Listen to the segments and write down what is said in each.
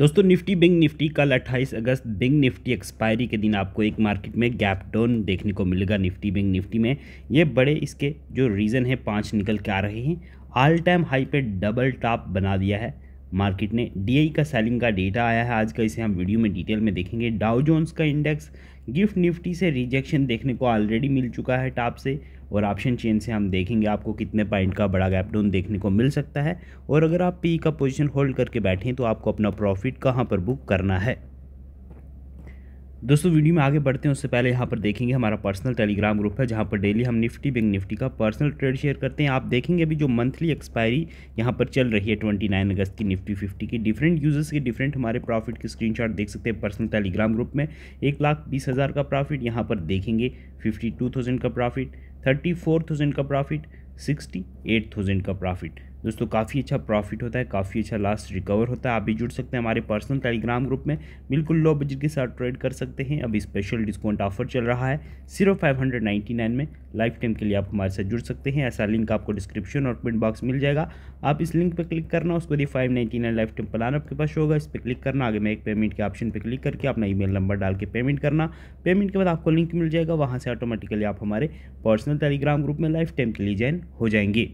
दोस्तों Nifty Bing Nifty कल 28 अगस्त Bing Nifty expiry के दिन आपको एक मार्केट में गैप डाउन देखने को मिलेगा निफ्टी बिंग निफ्टी में ये बड़े इसके जो रीज़न है पाँच निकल के आ रहे हैं ऑल टाइम हाई पे डबल टॉप बना दिया है मार्केट ने डीआई का सेलिंग का डेटा आया है आज का इसे हम वीडियो में डिटेल में देखेंगे डाउ जोन्स का इंडेक्स गिफ्ट निफ्टी से रिजेक्शन देखने को ऑलरेडी मिल चुका है टॉप से और ऑप्शन चेन से हम देखेंगे आपको कितने पॉइंट का बड़ा गैप डाउन देखने को मिल सकता है और अगर आप पी e का पोजीशन होल्ड करके बैठें तो आपको अपना प्रॉफिट कहाँ पर बुक करना है दोस्तों वीडियो में आगे बढ़ते हैं उससे पहले यहाँ पर देखेंगे हमारा पर्सनल टेलीग्राम ग्रुप है जहाँ पर डेली हम निफ्टी बैंक निफ्टी का पर्सनल ट्रेड शेयर करते हैं आप देखेंगे अभी जो मंथली एक्सपायरी यहाँ पर चल रही है 29 अगस्त की निफ्टी 50 की डिफरेंट यूजर्स के डिफरेंट हमारे प्रॉफिट के स्क्रीनशॉट देख सकते हैं पर्सनल टेलीग्राम ग्रुप में एक लाख बीस हज़ार का प्रॉफिट यहाँ पर देखेंगे फिफ्टी टू थाउजेंड का प्रॉफिट थर्टी फोर थाउजेंड का प्रॉफिट सिक्सटी एट थाउजेंड का प्रॉफिट दोस्तों काफ़ी अच्छा प्रॉफिट होता है काफ़ी अच्छा लास्ट रिकवर होता है आप भी जुड़ सकते हैं हमारे पर्सनल टेलीग्राम ग्रुप में बिल्कुल लो बजट के साथ ट्रेड कर सकते हैं अभी स्पेशल डिस्काउंट ऑफर चल रहा है सिर्फ फाइव हंड्रेड नाइन्टी नाइन में लाइफ टाइम के लिए आप हमारे साथ जुड़ सकते हैं ऐसा लिंक आपको डिस्क्रिप्शन और कमेंट बॉक्स मिल जाएगा आप इस लिंक पर क्लिक करना उसके बाद five ninety nine lifetime plan आपके पास होगा इस पर क्लिक करना आगे में एक पेमेंट के ऑप्शन पर क्लिक करके अपना मेल नंबर डाल के पेमेंट करना पेमेंट के बाद आपको लिंक मिल जाएगा वहाँ से ऑटोमेटिकली आप हमारे पर्सनल टेलीग्राम ग्रुप में लाइफ टाइम के लिए ज्वाइन हो जाएंगे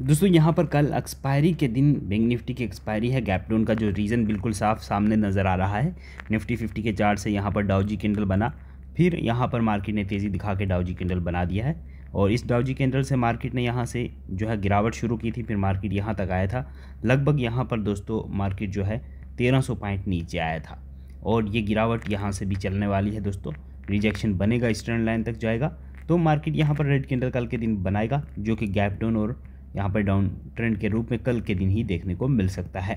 दोस्तों यहाँ पर कल एक्सपायरी के दिन बैंक निफ्टी की एक्सपायरी है गैप डाउन का जो रीज़न बिल्कुल साफ सामने नज़र आ रहा है निफ्टी फिफ्टी के चार्ट से यहाँ पर डाउजी कैंडल बना फिर यहाँ पर मार्केट ने तेज़ी दिखा के डाउजी कैंडल बना दिया है और इस डाउजी कैंडल से मार्केट ने यहाँ से जो है गिरावट शुरू की थी फिर मार्केट यहाँ तक आया था लगभग यहाँ पर दोस्तों मार्केट जो है तेरह सौ पॉइंट नीचे आया था और ये गिरावट यहाँ से भी चलने वाली है दोस्तों रिजेक्शन बनेगा स्टर्न लाइन तक जाएगा तो मार्केट यहाँ पर रेड कैंडल कल के दिन बनाएगा जो कि गैप डाउन और यहाँ पर डाउन ट्रेंड के रूप में कल के दिन ही देखने को मिल सकता है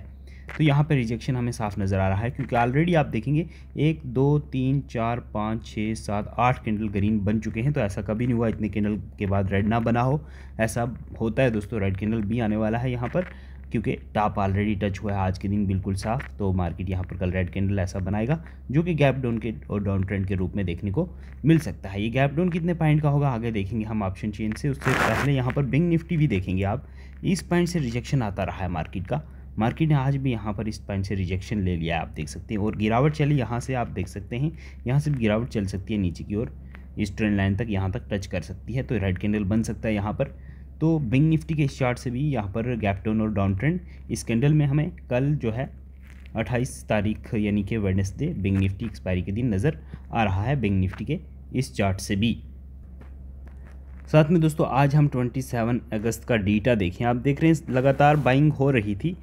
तो यहाँ पर रिजेक्शन हमें साफ नज़र आ रहा है क्योंकि ऑलरेडी आप देखेंगे एक दो तीन चार पाँच छः सात आठ कैंडल ग्रीन बन चुके हैं तो ऐसा कभी नहीं हुआ इतने कैंडल के बाद रेड ना बना हो ऐसा होता है दोस्तों रेड कैंडल भी आने वाला है यहाँ पर क्योंकि टॉप ऑलरेडी टच हुआ है आज के दिन बिल्कुल साफ तो मार्केट यहाँ पर कल रेड कैंडल ऐसा बनाएगा जो कि गैप डाउन के और डाउन ट्रेंड के रूप में देखने को मिल सकता है ये गैप डाउन कितने पॉइंट का होगा आगे देखेंगे हम ऑप्शन चेन से उससे पहले यहाँ पर बिंग निफ्टी भी देखेंगे आप इस पॉइंट से रिजेक्शन आता रहा है मार्केट का मार्केट ने आज भी यहाँ पर इस पॉइंट से रिजेक्शन ले लिया है आप देख सकते हैं और गिरावट चली यहाँ से आप देख सकते हैं यहाँ से गिरावट चल सकती है नीचे की ओर इस ट्रेंड लाइन तक यहाँ तक टच कर सकती है तो रेड कैंडल बन सकता है यहाँ पर तो बैंक निफ्टी के चार्ट से भी यहाँ पर गैप डाउन और डाउन ट्रेंड इस कैंडल में हमें कल जो है 28 तारीख यानी कि वेडनेसडे बैंक निफ्टी एक्सपायरी के दिन नज़र आ रहा है बैंक निफ्टी के इस चार्ट से भी साथ में दोस्तों आज हम 27 अगस्त का डेटा देखें आप देख रहे हैं लगातार बाइंग हो रही थी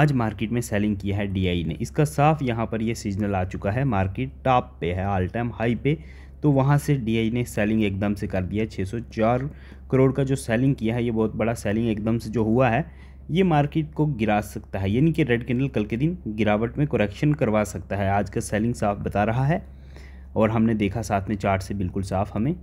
आज मार्केट में सेलिंग किया है डी ने इसका साफ यहाँ पर यह सीजनल आ चुका है मार्केट टॉप पे है ऑल टाइम हाई पे तो वहाँ से डी ने सेलिंग एकदम से कर दिया 604 करोड़ का जो सेलिंग किया है ये बहुत बड़ा सेलिंग एकदम से जो हुआ है ये मार्केट को गिरा सकता है यानी कि रेड कैंडल कल के दिन गिरावट में कुरेक्शन करवा सकता है आज का सेलिंग साफ बता रहा है और हमने देखा साथ में चार्ट से बिल्कुल साफ हमें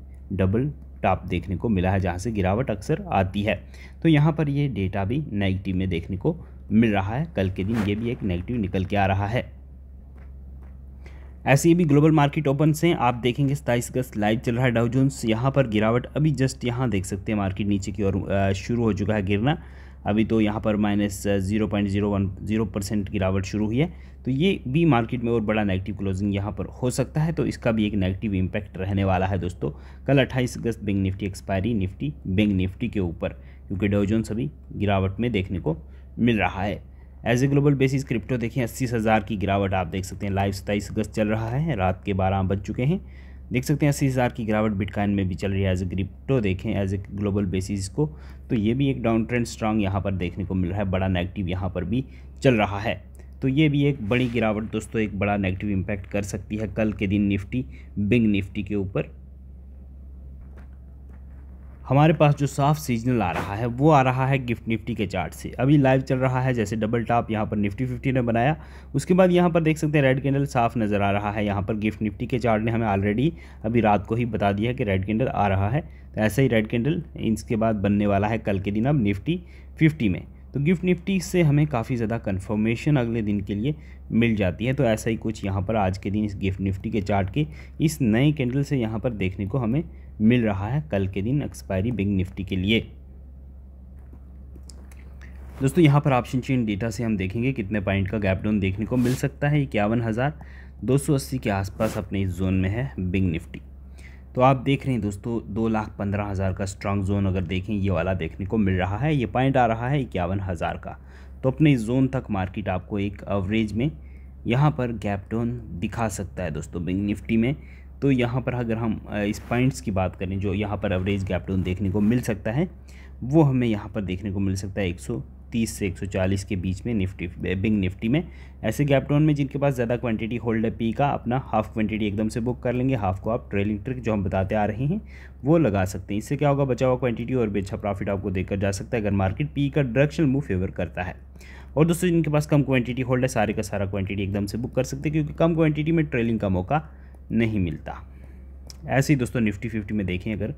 डबल टॉप देखने को मिला है जहाँ से गिरावट अक्सर आती है तो यहाँ पर ये डेटा भी नेगेटिव में देखने को मिल रहा है कल के दिन ये भी एक नेगेटिव निकल के आ रहा है ऐसे भी ग्लोबल मार्केट ओपन से आप देखेंगे सताईस अगस्त लाइव चल रहा है डाउजोन्स यहाँ पर गिरावट अभी जस्ट यहाँ देख सकते हैं मार्केट नीचे की ओर शुरू हो चुका है गिरना अभी तो यहाँ पर minus zero point zero one zero percent गिरावट शुरू हुई है तो ये भी मार्केट में और बड़ा नेगेटिव क्लोजिंग यहाँ पर हो सकता है तो इसका भी एक नेगेटिव इम्पैक्ट रहने वाला है दोस्तों कल अट्ठाईस अगस्त bank Nifty expiry Nifty bank Nifty के ऊपर क्योंकि डाउजोन्स अभी गिरावट में देखने को मिल रहा है as a global basis crypto देखें अस्सी हज़ार की गिरावट आप देख सकते हैं लाइव सताईस अगस्त चल रहा है रात के बारह बज चुके हैं देख सकते हैं अस्सी हज़ार की गिरावट बिटकॉइन में भी चल रही है एज ए क्रिप्टो देखें एज ए ग्लोबल बेसिस को तो ये भी एक डाउन ट्रेंड स्ट्रांग यहाँ पर देखने को मिल रहा है बड़ा नेगेटिव यहाँ पर भी चल रहा है तो ये भी एक बड़ी गिरावट दोस्तों एक बड़ा नेगेटिव इम्पैक्ट कर सकती है कल के दिन निफ्टी बिंग निफ्टी के ऊपर हमारे पास जो साफ सीजनल आ रहा है वो आ रहा है गिफ्ट निफ्टी के चार्ट से अभी लाइव चल रहा है जैसे डबल टॉप यहाँ पर निफ्टी फिफ्टी ने बनाया उसके बाद यहाँ पर देख सकते हैं रेड कैंडल साफ नज़र आ रहा है यहाँ पर गिफ्ट निफ्टी के चार्ट ने हमें ऑलरेडी अभी रात को ही बता दिया कि रेड कैंडल आ रहा है तो ऐसा ही रेड कैंडल इसके बाद बनने वाला है कल के दिन अब निफ्टी फिफ्टी में तो गिफ्ट निफ्टी से हमें काफ़ी ज़्यादा कन्फर्मेशन अगले दिन के लिए मिल जाती है तो ऐसा ही कुछ यहाँ पर आज के दिन इस गिफ्ट निफ्टी के चार्ट के इस नए कैंडल से यहाँ पर देखने को हमें मिल रहा है कल के दिन एक्सपायरी बिग निफ्टी के लिए दोस्तों यहाँ पर ऑप्शन चेन डेटा से हम देखेंगे कितने पॉइंट का गैप डाउन देखने को मिल सकता है इक्यावन हज़ार दो सौ अस्सी के आसपास अपने इस जोन में है बिग निफ्टी तो आप देख रहे हैं दोस्तों दो लाख पंद्रह हज़ार का स्ट्रांग जोन अगर देखें ये वाला देखने को मिल रहा है ये पॉइंट आ रहा है इक्यावन हज़ार का तो अपने इस जोन तक मार्केट आपको एक एवरेज में यहाँ पर गैप डाउन दिखा सकता है दोस्तों बिग निफ्टी में तो यहाँ पर अगर हम इस पॉइंट्स की बात करें जो यहाँ पर एवरेज गैप डाउन देखने को मिल सकता है वो हमें यहाँ पर देखने को मिल सकता है 130 से 140 के बीच में निफ्टी बिंग निफ्टी में ऐसे गैप डाउन में जिनके पास ज़्यादा क्वांटिटी होल्ड है पी का अपना हाफ क्वांटिटी एकदम से बुक कर लेंगे हाफ को आप ट्रेलिंग ट्रिक जो हम बताते आ रहे हैं वो लगा सकते हैं इससे क्या होगा बचा हुआ क्वान्टिटी और भी अच्छा प्रॉफिट आपको देकर जा सकता है अगर मार्केट पी का डायरेक्शन मूव फेवर करता है और दोस्तों जिनके पास कम क्वान्टिटी होल्ड है सारे का सारा क्वान्टिटी एकदम से बुक कर सकते हैं क्योंकि कम क्वान्टिटी में ट्रेलिंग का मौका नहीं मिलता ऐसे ही दोस्तों निफ्टी फिफ्टी में देखें अगर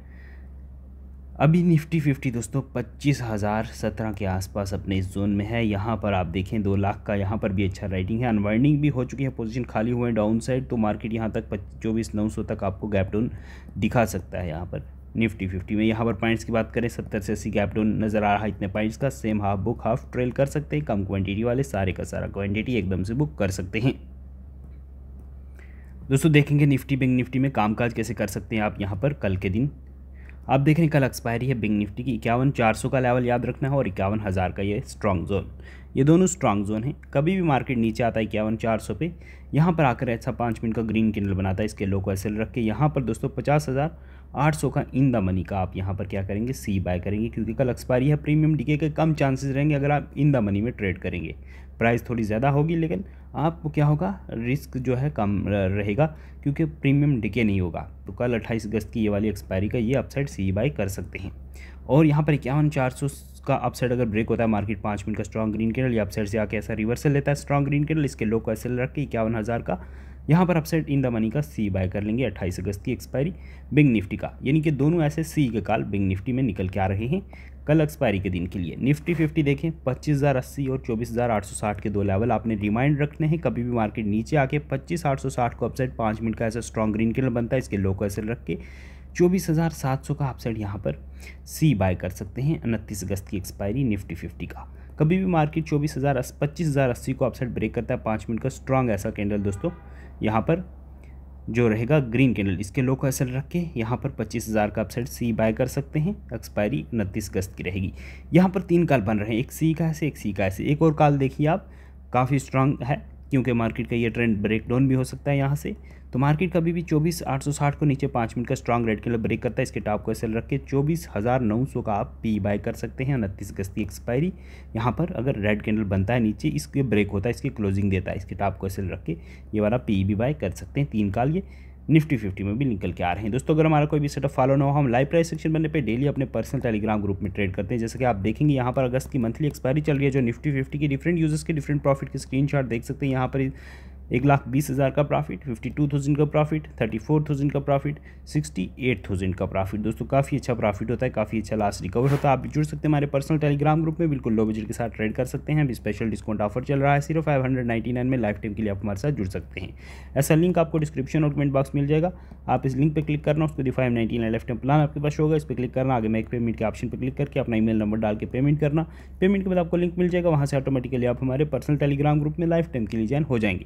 अभी निफ्टी फिफ्टी दोस्तों पच्चीस हज़ार सत्रह के आसपास अपने इस जोन में है यहाँ पर आप देखें दो लाख का यहाँ पर भी अच्छा राइटिंग है अनवाइंडिंग भी हो चुकी है पोजीशन खाली हुए हैं डाउन साइड तो मार्केट यहाँ तक चौबीस नौ सौ तक आपको गैप डाउन दिखा सकता है यहाँ पर निफ्टी फिफ्टी में यहाँ पर पॉइंट्स की बात करें सत्तर से अस्सी गैपडाउन नज़र आ रहा है इतने पॉइंट्स का same half book half trail कर सकते हैं कम क्वान्टिटी वाले सारे का सारा क्वान्टिटी एकदम से बुक कर सकते हैं दोस्तों देखेंगे निफ्टी बैंक निफ्टी में कामकाज कैसे कर सकते हैं आप यहाँ पर कल के दिन आप देख रहे हैं कल एक्सपायरी है बैंक निफ्टी की इक्यावन चार सौ का लेवल याद रखना है और इक्यावन हज़ार का ये स्ट्रांग जोन ये दोनों स्ट्रॉन्ग जोन है कभी भी मार्केट नीचे आता है इक्यावन चार सौ पे यहाँ पर आकर ऐसा अच्छा पाँच मिनट का ग्रीन कैंडल बनाता है इसके लो को ऐसे रख के यहाँ पर दोस्तों पचास हज़ार आठ सौ का इन द मनी का आप यहाँ पर क्या करेंगे सी बाय करेंगे क्योंकि कल एक्सपायरी है प्रीमियम डीके के कम चांसेस रहेंगे अगर आप इन द मनी में ट्रेड करेंगे प्राइस थोड़ी ज़्यादा होगी लेकिन आपको क्या होगा रिस्क जो है कम रहेगा क्योंकि प्रीमियम डिके नहीं होगा तो कल अट्ठाईस अगस्त की ये वाली एक्सपायरी का ये अपसाइड सी बाई कर सकते हैं और यहाँ पर इक्यावन चार सौ का अपसाइड अगर ब्रेक होता है मार्केट पाँच मिनट का स्ट्रॉन्ग ग्रीन कैंडल या अपसाइड से आके ऐसा रिवर्सल लेता है स्ट्रॉन्ग ग्रीन कैंडल इसके लो को ऐसे रख के इक्यावन हज़ार का यहाँ पर अपसेट इन द मनी का सी बाय कर लेंगे अट्ठाईस अगस्त की एक्सपायरी बिग निफ्टी का यानी कि दोनों ऐसे सी के काल बिग निफ्टी में निकल के आ रहे हैं कल एक्सपायरी के दिन के लिए निफ्टी फिफ्टी देखें पच्चीस हज़ार अस्सी और चौबीस हज़ार आठ सौ साठ के दो लेवल आपने रिमाइंड रखने हैं कभी भी मार्केट नीचे आके पच्चीस आठ सौ साठ को अपसेट पाँच मिनट का ऐसा स्ट्रॉन्ग ग्रीन किलर बनता है इसके लो को ऐसे रख के चौबीस हज़ार सात सौ का अपसेट यहाँ पर सी बाय कर सकते हैं उनतीस अगस्त की एक्सपायरी निफ्टी फिफ्टी का कभी भी मार्केट चौबीस हज़ार पच्चीस हज़ार अस्सी को अपसाइड ब्रेक करता है पाँच मिनट का स्ट्रांग ऐसा कैंडल दोस्तों यहाँ पर जो रहेगा ग्रीन कैंडल इसके लो को ऐसा रख के यहाँ पर पच्चीस हज़ार का अपसाइड सी बाय कर सकते हैं एक्सपायरी उनतीस अगस्त की रहेगी यहाँ पर तीन काल बन रहे हैं एक सी का ऐसे एक सी का ऐसे एक और काल देखिए आप काफ़ी स्ट्रांग है क्योंकि मार्केट का ये ट्रेंड ब्रेक डाउन भी हो सकता है यहाँ से तो मार्केट कभी भी चौबीस आठ सौ साठ को नीचे पाँच मिनट का स्ट्रांग रेड के लिए ब्रेक करता है इसके टॉप को सेल रख के चौबीस हज़ार नौ सौ का आप पी बाय कर सकते हैं उनतीस अगस्त की एक्सपायरी यहाँ पर अगर रेड कैंडल बनता है नीचे इसके ब्रेक होता है इसकी क्लोजिंग देता है इसके टॉप को सेल रख के ये वाला पी भी बाय कर सकते हैं तीन काल ये निफ्टी फिफ्टी में भी निकल के आ रहे हैं दोस्तों अगर हमारा कोई भी सेटअप फॉलो ना हो हम लाइव प्राइस सेक्शन बनने पे डेली अपने पर्सनल टेलीग्राम ग्रुप में ट्रेड करते हैं जैसे कि आप देखेंगे यहाँ पर अगस्त की मंथली एक्सपायरी चल रही है जो निफ्टी फिफ्टी की डिफरेंट यूजर्स के डिफरेंट प्रॉफिट की स्क्रीनशॉट देख सकते हैं यहाँ पर एक लाख बीस हज़ार का प्रॉफिट फिफ्टी टू थाउजेंड का प्रॉफिट थर्टी फोर थाउजेंड का प्रॉफिट सिक्सटी एट थाउजेंड का प्रॉफिट दोस्तों काफ़ी अच्छा प्रॉफिट होता है काफ़ी अच्छा लास्ट रिकवर होता है आप भी जुड़ सकते हैं हमारे पर्सनल टेलीग्राम ग्रुप में बिल्कुल लो बजट के साथ ट्रेड कर सकते हैं अभी स्पेशल डिस्काउंट ऑफर चल रहा है सिर्फ फाइव हंड्रेड नाइन्टी नाइन में लाइफ टाइम के लिए आप हमारे साथ जुड़ सकते हैं ऐसा लिंक आपको डिस्क्रिप्शन और कमेंट बॉक्स मिल जाएगा आप इस लिंक पर क्लिक करना उसको the five ninety nine lifetime plan आपके पास होगा इस पर क्लिक करना आगे एक पेमेंट के ऑप्शन पर क्लिक करके अपना ईमेल नंबर डाल के पेमेंट करना पेमेंट के बाद आपको लिंक मिल जाएगा वहाँ से ऑटोमेटिकली आप हमारे पर्सनल टेलीग्राम ग्रुप में लाइफ टाइम के लिए ज्वाइन हो जाएंगे